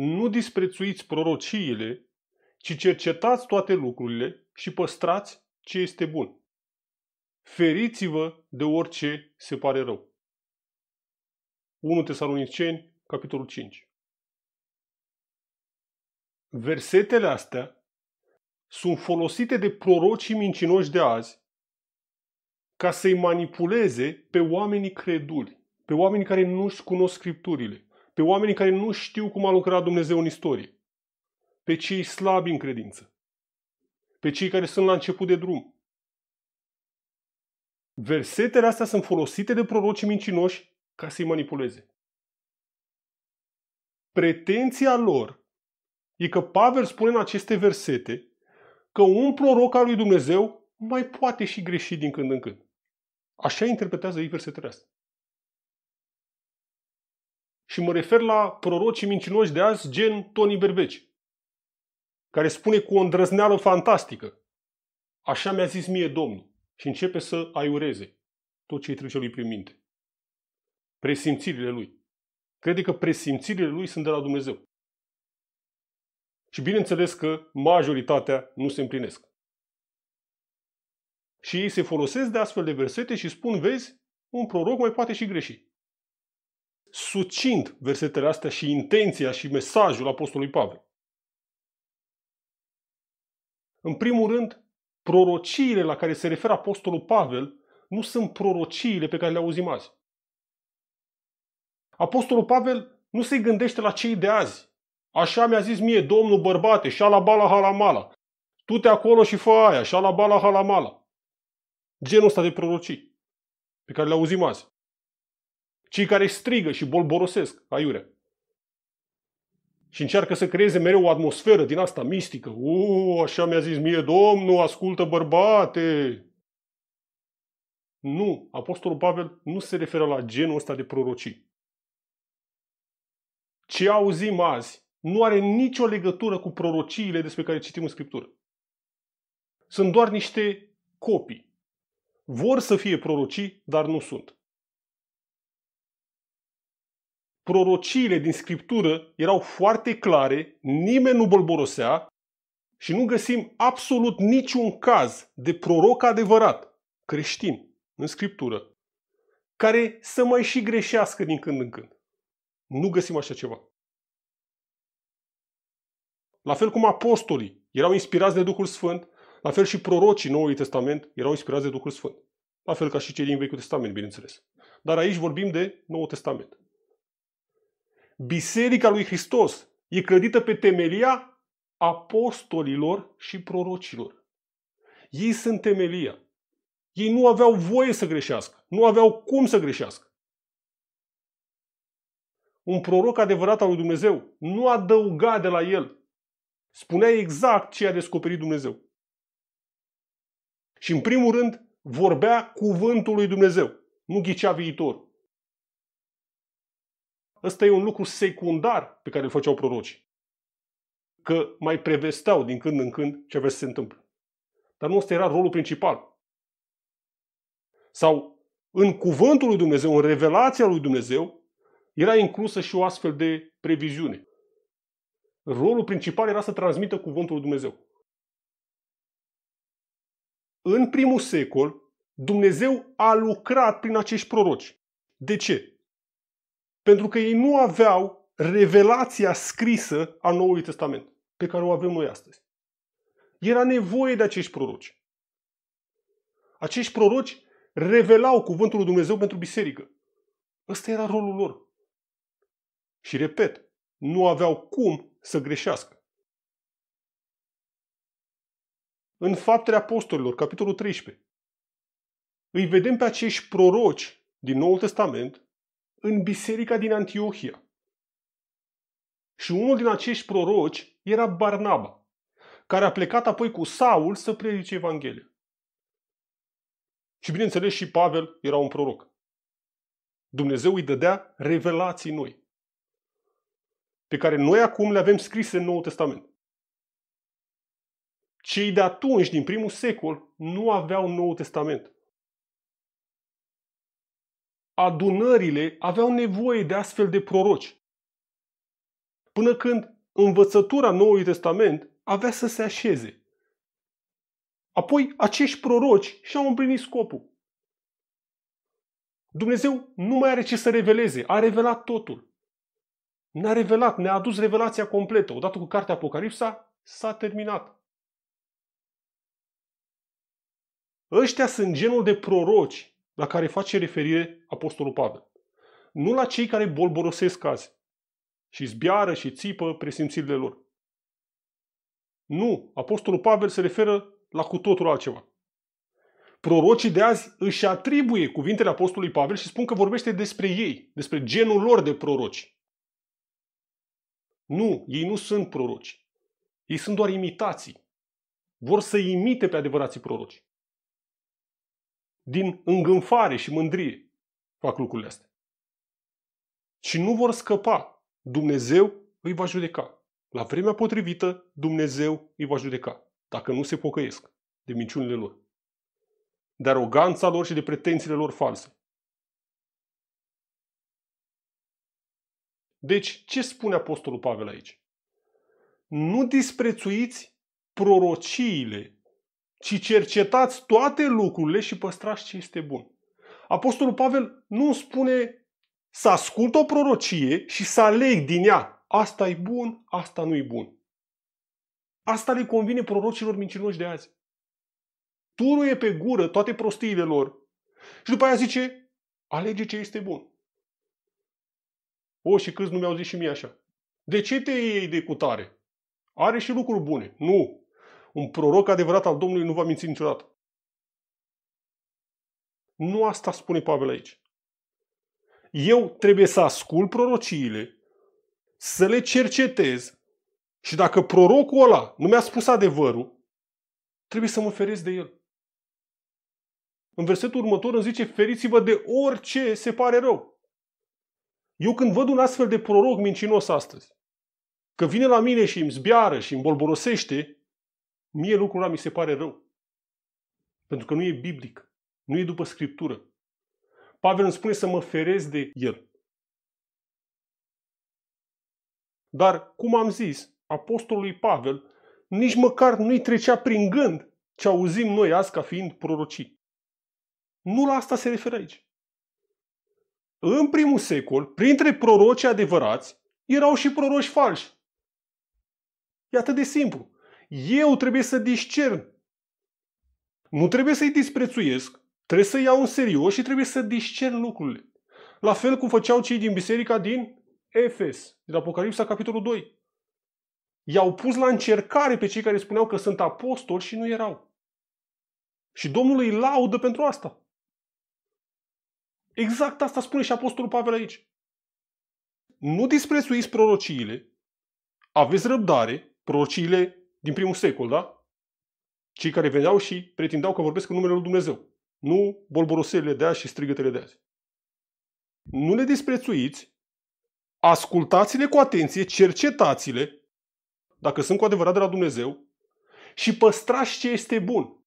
nu disprețuiți prorociile, ci cercetați toate lucrurile și păstrați ce este bun. Feriți-vă de orice se pare rău. 1 Tesaloniceni, capitolul 5 Versetele astea sunt folosite de prorocii mincinoși de azi ca să-i manipuleze pe oamenii creduli, pe oamenii care nu-și cunosc scripturile pe oamenii care nu știu cum a lucrat Dumnezeu în istorie, pe cei slabi în credință, pe cei care sunt la început de drum. Versetele astea sunt folosite de prorocii mincinoși ca să-i manipuleze. Pretenția lor e că Pavel spune în aceste versete că un proroc al lui Dumnezeu mai poate și greși din când în când. Așa interpretează ei versetele astea și mă refer la prorocii mincinoși de azi, gen Tony Berbeci, care spune cu o îndrăzneală fantastică, așa mi-a zis mie Domnul, și începe să aiureze tot ce îi trece lui prin minte. Presimțirile lui. Crede că presimțirile lui sunt de la Dumnezeu. Și bineînțeles că majoritatea nu se împlinesc. Și ei se folosesc de astfel de versete și spun, vezi, un proroc mai poate și greși sucind versetele astea și intenția și mesajul Apostolului Pavel. În primul rând, prorociile la care se referă Apostolul Pavel nu sunt prorociile pe care le auzim azi. Apostolul Pavel nu se gândește la cei de azi. Așa mi-a zis mie domnul bărbate, și la bala halamala. Tu te acolo și fă aia, și la bala halamala. Genul ăsta de prorocii pe care le auzim azi. Cei care strigă și bolborosesc aiurea. Și încearcă să creeze mereu o atmosferă din asta mistică. O, așa mi-a zis mie Domnul, ascultă bărbate! Nu, Apostolul Pavel nu se referă la genul ăsta de prorocii. Ce auzim azi nu are nicio legătură cu prorociile despre care citim în Scriptură. Sunt doar niște copii. Vor să fie prorocii, dar nu sunt. prorociile din Scriptură erau foarte clare, nimeni nu bolborosea și nu găsim absolut niciun caz de proroc adevărat, creștin, în Scriptură, care să mai și greșească din când în când. Nu găsim așa ceva. La fel cum apostolii erau inspirați de Duhul Sfânt, la fel și prorocii Noului Testament erau inspirați de Duhul Sfânt. La fel ca și cei din Vechiul Testament, bineînțeles. Dar aici vorbim de Noul Testament. Biserica lui Hristos e clădită pe temelia apostolilor și prorocilor. Ei sunt temelia. Ei nu aveau voie să greșească. Nu aveau cum să greșească. Un proroc adevărat al lui Dumnezeu nu adăuga de la el. Spunea exact ce a descoperit Dumnezeu. Și în primul rând vorbea cuvântul lui Dumnezeu. Nu ghicea viitorul. Ăsta e un lucru secundar pe care îl făceau prorocii. Că mai prevesteau din când în când ce avea să se întâmple. Dar nu ăsta era rolul principal. Sau în cuvântul lui Dumnezeu, în revelația lui Dumnezeu, era inclusă și o astfel de previziune. Rolul principal era să transmită cuvântul lui Dumnezeu. În primul secol, Dumnezeu a lucrat prin acești proroci. De ce? Pentru că ei nu aveau revelația scrisă a Noului Testament, pe care o avem noi astăzi. Era nevoie de acești proroci. Acești proroci revelau cuvântul lui Dumnezeu pentru biserică. Ăsta era rolul lor. Și repet, nu aveau cum să greșească. În Faptele Apostolilor, capitolul 13, îi vedem pe acești proroci din Noul Testament în biserica din Antiohia. Și unul din acești proroci era Barnaba, care a plecat apoi cu Saul să predice Evanghelia. Și bineînțeles și Pavel era un proroc. Dumnezeu îi dădea revelații noi, pe care noi acum le avem scrise în Noul Testament. Cei de atunci, din primul secol, nu aveau Noul Testament adunările aveau nevoie de astfel de proroci. Până când învățătura Noului Testament avea să se așeze. Apoi acești proroci și-au împlinit scopul. Dumnezeu nu mai are ce să reveleze, a revelat totul. Ne-a revelat, ne-a adus revelația completă. Odată cu cartea Apocalipsa, s-a terminat. Ăștia sunt genul de proroci la care face referire Apostolul Pavel. Nu la cei care bolborosesc azi și zbiară și țipă presimțirile lor. Nu, Apostolul Pavel se referă la cu totul altceva. Prorocii de azi își atribuie cuvintele Apostolului Pavel și spun că vorbește despre ei, despre genul lor de proroci. Nu, ei nu sunt proroci. Ei sunt doar imitații. Vor să imite pe adevărații proroci din îngânfare și mândrie fac lucrurile astea. Și nu vor scăpa. Dumnezeu îi va judeca. La vremea potrivită, Dumnezeu îi va judeca, dacă nu se pocăiesc de minciunile lor, de aroganța lor și de pretențiile lor false. Deci, ce spune Apostolul Pavel aici? Nu disprețuiți prorociile ci cercetați toate lucrurile și păstrați ce este bun. Apostolul Pavel nu spune să ascult o prorocie și să aleg din ea. Asta e bun, asta nu e bun. Asta le convine prorocilor mincinoși de azi. Turuie pe gură toate prostiile lor și după aia zice, alege ce este bun. O, și câți nu mi-au zis și mie așa. De ce te iei de cutare? Are și lucruri bune. Nu. Un proroc adevărat al Domnului nu va minți niciodată. Nu asta spune Pavel aici. Eu trebuie să ascult prorociile, să le cercetez și dacă prorocul ăla nu mi-a spus adevărul, trebuie să mă feresc de el. În versetul următor îmi zice, feriți-vă de orice se pare rău. Eu când văd un astfel de proroc mincinos astăzi, că vine la mine și îmi zbiară și îmi bolborosește, Mie lucrul ăla mi se pare rău. Pentru că nu e biblic. Nu e după Scriptură. Pavel îmi spune să mă ferez de el. Dar, cum am zis, apostolului Pavel nici măcar nu-i trecea prin gând ce auzim noi azi ca fiind prorocii. Nu la asta se referă aici. În primul secol, printre prorocii adevărați, erau și proroși falși. E atât de simplu eu trebuie să discern. Nu trebuie să-i disprețuiesc, trebuie să iau în serios și trebuie să discern lucrurile. La fel cum făceau cei din biserica din Efes, din Apocalipsa, capitolul 2. I-au pus la încercare pe cei care spuneau că sunt apostoli și nu erau. Și Domnul îi laudă pentru asta. Exact asta spune și Apostolul Pavel aici. Nu disprețuiți prorociile, aveți răbdare, prorociile din primul secol, da? Cei care veneau și pretindeau că vorbesc în numele lui Dumnezeu. Nu bolborosele de azi și strigătele de azi. Nu le disprețuiți, ascultați-le cu atenție, cercetați-le, dacă sunt cu adevărat de la Dumnezeu, și păstrați ce este bun.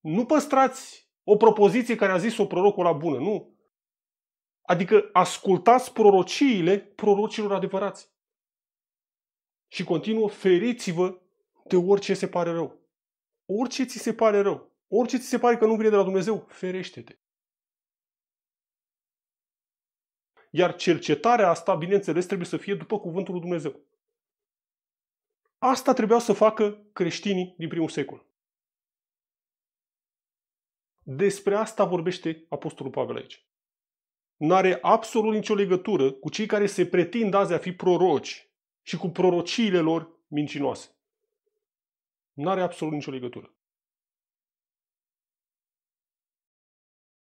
Nu păstrați o propoziție care a zis-o prorocul la bună, nu. Adică ascultați prorociile prorocilor adevărați. Și continuă, feriți-vă de orice se pare rău. Orice ți se pare rău, orice ți se pare că nu vine de la Dumnezeu, ferește-te. Iar cercetarea asta, bineînțeles, trebuie să fie după cuvântul lui Dumnezeu. Asta trebuia să facă creștinii din primul secol. Despre asta vorbește Apostolul Pavel aici. N-are absolut nicio legătură cu cei care se pretind azi a fi proroci și cu prorociile lor mincinoase. Nu are absolut nicio legătură.